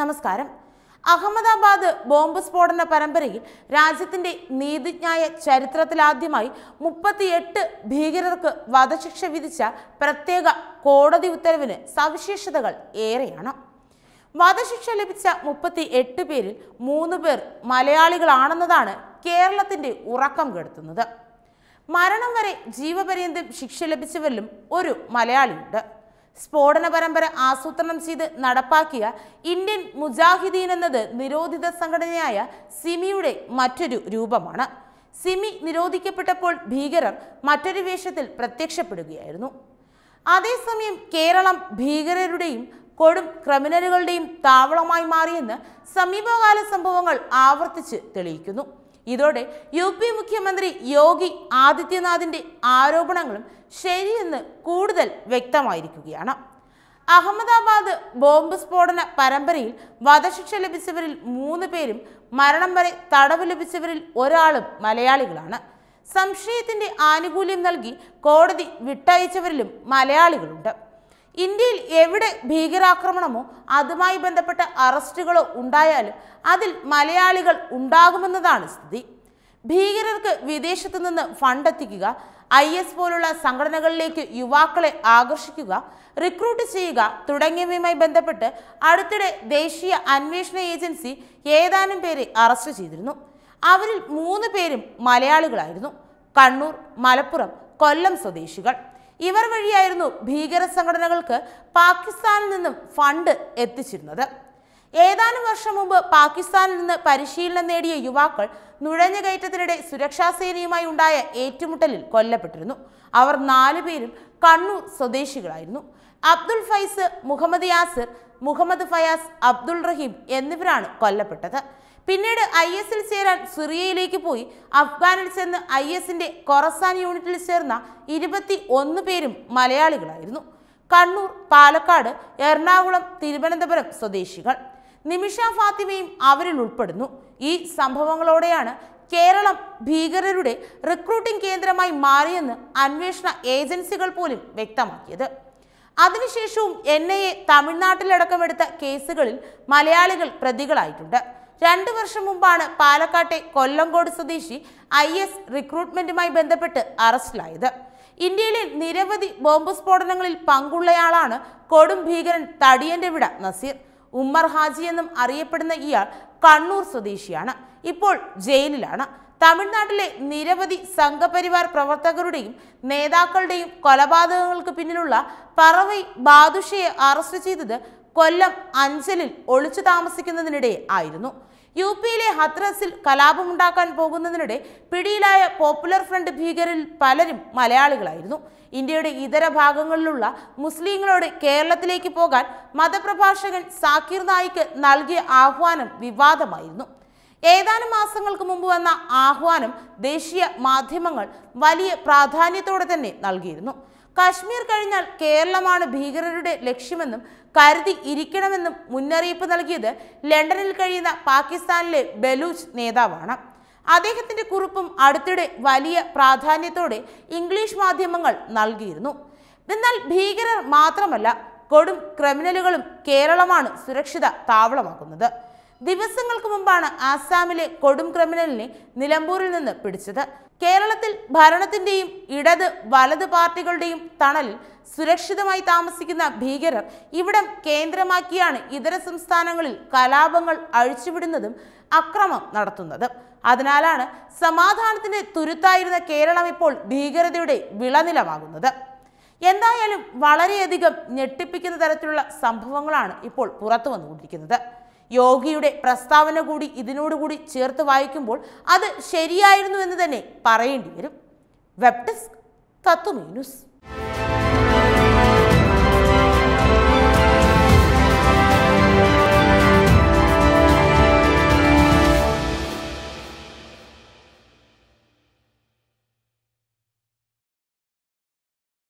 നമസ്കാരം അഹമ്മദാബാദ് ബോംബ് സ്ഫോടന പരമ്പരയിൽ രാജ്യത്തിന്റെ നീതിജ്ഞായ ചരിത്രത്തിലാദ്യമായി മുപ്പത്തിയെട്ട് ഭീകരർക്ക് വധശിക്ഷ വിധിച്ച പ്രത്യേക കോടതി ഉത്തരവിന് സവിശേഷതകൾ ഏറെയാണ് വധശിക്ഷ ലഭിച്ച മുപ്പത്തി എട്ട് പേരിൽ മൂന്ന് പേർ മലയാളികളാണെന്നതാണ് കേരളത്തിന്റെ ഉറക്കം കെടുത്തുന്നത് മരണം വരെ ജീവപര്യന്തം ശിക്ഷ ലഭിച്ചവരിലും ഒരു മലയാളിയുണ്ട് സ്ഫോടന പരമ്പര ആസൂത്രണം ചെയ്ത് നടപ്പാക്കിയ ഇന്ത്യൻ മുജാഹിദീൻ എന്നത് നിരോധിത സംഘടനയായ സിമിയുടെ മറ്റൊരു രൂപമാണ് സിമി നിരോധിക്കപ്പെട്ടപ്പോൾ ഭീകരർ മറ്റൊരു വേഷത്തിൽ പ്രത്യക്ഷപ്പെടുകയായിരുന്നു അതേസമയം കേരളം ഭീകരരുടെയും കൊടും ക്രിമിനലുകളുടെയും താവളമായി മാറിയെന്ന് സമീപകാല സംഭവങ്ങൾ ആവർത്തിച്ച് തെളിയിക്കുന്നു ഇതോടെ യു പി മുഖ്യമന്ത്രി യോഗി ആദിത്യനാഥിൻ്റെ ആരോപണങ്ങളും ശരിയെന്ന് കൂടുതൽ വ്യക്തമായിരിക്കുകയാണ് അഹമ്മദാബാദ് ബോംബ് സ്ഫോടന പരമ്പരയിൽ വധശിക്ഷ ലഭിച്ചവരിൽ മൂന്ന് പേരും മരണം വരെ തടവ് ലഭിച്ചവരിൽ ഒരാളും മലയാളികളാണ് സംശയത്തിന്റെ ആനുകൂല്യം നൽകി കോടതി വിട്ടയച്ചവരിലും മലയാളികളുണ്ട് ഇന്ത്യയിൽ എവിടെ ഭീകരാക്രമണമോ അതുമായി ബന്ധപ്പെട്ട അറസ്റ്റുകളോ ഉണ്ടായാലും അതിൽ മലയാളികൾ ഉണ്ടാകുമെന്നതാണ് സ്ഥിതി ഭീകരർക്ക് വിദേശത്തു നിന്ന് ഫണ്ടെത്തിക്കുക ഐ എസ് പോലുള്ള സംഘടനകളിലേക്ക് യുവാക്കളെ ആകർഷിക്കുക റിക്രൂട്ട് ചെയ്യുക തുടങ്ങിയവയുമായി ബന്ധപ്പെട്ട് അടുത്തിടെ ദേശീയ അന്വേഷണ ഏജൻസി ഏതാനും പേരെ അറസ്റ്റ് ചെയ്തിരുന്നു അവരിൽ മൂന്ന് പേരും മലയാളികളായിരുന്നു കണ്ണൂർ മലപ്പുറം കൊല്ലം സ്വദേശികൾ ഇവർ വഴിയായിരുന്നു ഭീകര സംഘടനകൾക്ക് പാകിസ്ഥാനിൽ നിന്നും ഫണ്ട് എത്തിച്ചിരുന്നത് ഏതാനും വർഷം മുമ്പ് പാകിസ്ഥാനിൽ നിന്ന് പരിശീലനം നേടിയ യുവാക്കൾ നുഴഞ്ഞുകയറ്റത്തിനിടെ സേനയുമായി ഉണ്ടായ ഏറ്റുമുട്ടലിൽ കൊല്ലപ്പെട്ടിരുന്നു അവർ നാലുപേരും കണ്ണൂർ സ്വദേശികളായിരുന്നു അബ്ദുൾ ഫൈസ് മുഹമ്മദ് യാസിർ മുഹമ്മദ് ഫയാസ് അബ്ദുൾ റഹീം എന്നിവരാണ് കൊല്ലപ്പെട്ടത് പിന്നീട് ഐ എസിൽ ചേരാൻ സിറിയയിലേക്ക് പോയി അഫ്ഗാനിൽ ചെന്ന് ഐ എസിന്റെ കൊറസാൻ യൂണിറ്റിൽ ചേർന്ന ഇരുപത്തി ഒന്ന് പേരും മലയാളികളായിരുന്നു കണ്ണൂർ പാലക്കാട് എറണാകുളം തിരുവനന്തപുരം സ്വദേശികൾ നിമിഷ ഫാത്തിമയും അവരിൽ ഉൾപ്പെടുന്നു ഈ സംഭവങ്ങളോടെയാണ് കേരളം ഭീകരരുടെ റിക്രൂട്ടിംഗ് കേന്ദ്രമായി മാറിയെന്ന് അന്വേഷണ ഏജൻസികൾ പോലും വ്യക്തമാക്കിയത് അതിനുശേഷവും എൻ ഐ എ തമിഴ്നാട്ടിലടക്കമെടുത്ത കേസുകളിൽ മലയാളികൾ പ്രതികളായിട്ടുണ്ട് രണ്ടു വർഷം മുമ്പാണ് പാലക്കാട്ടെ കൊല്ലങ്കോട് സ്വദേശി ഐ എസ് റിക്രൂട്ട്മെന്റുമായി ബന്ധപ്പെട്ട് അറസ്റ്റിലായത് ഇന്ത്യയിലെ നിരവധി ബോംബ് സ്ഫോടനങ്ങളിൽ പങ്കുള്ളയാളാണ് കൊടും ഭീകരൻ തടിയന്റെ വിട നസീർ ഉമ്മർ ഹാജി എന്നും അറിയപ്പെടുന്ന ഇയാൾ കണ്ണൂർ സ്വദേശിയാണ് ഇപ്പോൾ ജയിലിലാണ് തമിഴ്നാട്ടിലെ നിരവധി സംഘപരിവാർ പ്രവർത്തകരുടെയും നേതാക്കളുടെയും കൊലപാതകങ്ങൾക്ക് പിന്നിലുള്ള പറവൈ ബാദുഷയെ അറസ്റ്റ് ചെയ്തത് കൊല്ലം അഞ്ചലിൽ ഒളിച്ചു താമസിക്കുന്നതിനിടെ ആയിരുന്നു യു പിയിലെ ഹത്രസിൽ കലാപമുണ്ടാക്കാൻ പോകുന്നതിനിടെ പിടിയിലായ പോപ്പുലർ ഫ്രണ്ട് ഭീകരിൽ പലരും മലയാളികളായിരുന്നു ഇന്ത്യയുടെ ഇതര ഭാഗങ്ങളിലുള്ള മുസ്ലിങ്ങളോട് കേരളത്തിലേക്ക് പോകാൻ മതപ്രഭാഷകൻ സാക്കിർ നായിക്ക് നൽകിയ ആഹ്വാനം വിവാദമായിരുന്നു ഏതാനും മാസങ്ങൾക്ക് മുമ്പ് വന്ന ആഹ്വാനം ദേശീയ മാധ്യമങ്ങൾ വലിയ പ്രാധാന്യത്തോടെ തന്നെ നൽകിയിരുന്നു കശ്മീർ കഴിഞ്ഞാൽ കേരളമാണ് ഭീകരരുടെ ലക്ഷ്യമെന്നും കരുതി ഇരിക്കണമെന്നും മുന്നറിയിപ്പ് നൽകിയത് ലണ്ടനിൽ കഴിയുന്ന പാകിസ്ഥാനിലെ ബലൂച്ച് നേതാവാണ് അദ്ദേഹത്തിന്റെ കുറിപ്പും അടുത്തിടെ വലിയ പ്രാധാന്യത്തോടെ ഇംഗ്ലീഷ് മാധ്യമങ്ങൾ നൽകിയിരുന്നു എന്നാൽ ഭീകരർ മാത്രമല്ല കൊടും ക്രിമിനലുകളും കേരളമാണ് സുരക്ഷിത താവളമാക്കുന്നത് ദിവസങ്ങൾക്ക് മുമ്പാണ് ആസാമിലെ കൊടും ക്രിമിനലിനെ നിലമ്പൂരിൽ നിന്ന് പിടിച്ചത് കേരളത്തിൽ ഭരണത്തിന്റെയും ഇടത് വലത് പാർട്ടികളുടെയും തണലിൽ സുരക്ഷിതമായി താമസിക്കുന്ന ഭീകരർ ഇവിടം കേന്ദ്രമാക്കിയാണ് ഇതര സംസ്ഥാനങ്ങളിൽ കലാപങ്ങൾ അഴിച്ചുവിടുന്നതും അക്രമം നടത്തുന്നതും അതിനാലാണ് സമാധാനത്തിന്റെ തുരുത്തായിരുന്ന കേരളം ഇപ്പോൾ ഭീകരതയുടെ വിളനിലമാകുന്നത് എന്തായാലും വളരെയധികം ഞെട്ടിപ്പിക്കുന്ന തരത്തിലുള്ള സംഭവങ്ങളാണ് ഇപ്പോൾ പുറത്തു വന്നുകൊണ്ടിരിക്കുന്നത് യോഗിയുടെ പ്രസ്താവന കൂടി ഇതിനോടുകൂടി ചേർത്ത് വായിക്കുമ്പോൾ അത് ശരിയായിരുന്നു എന്ന് തന്നെ പറയേണ്ടി വരും വെപ്റ്റസ് തത്വമീനുസ്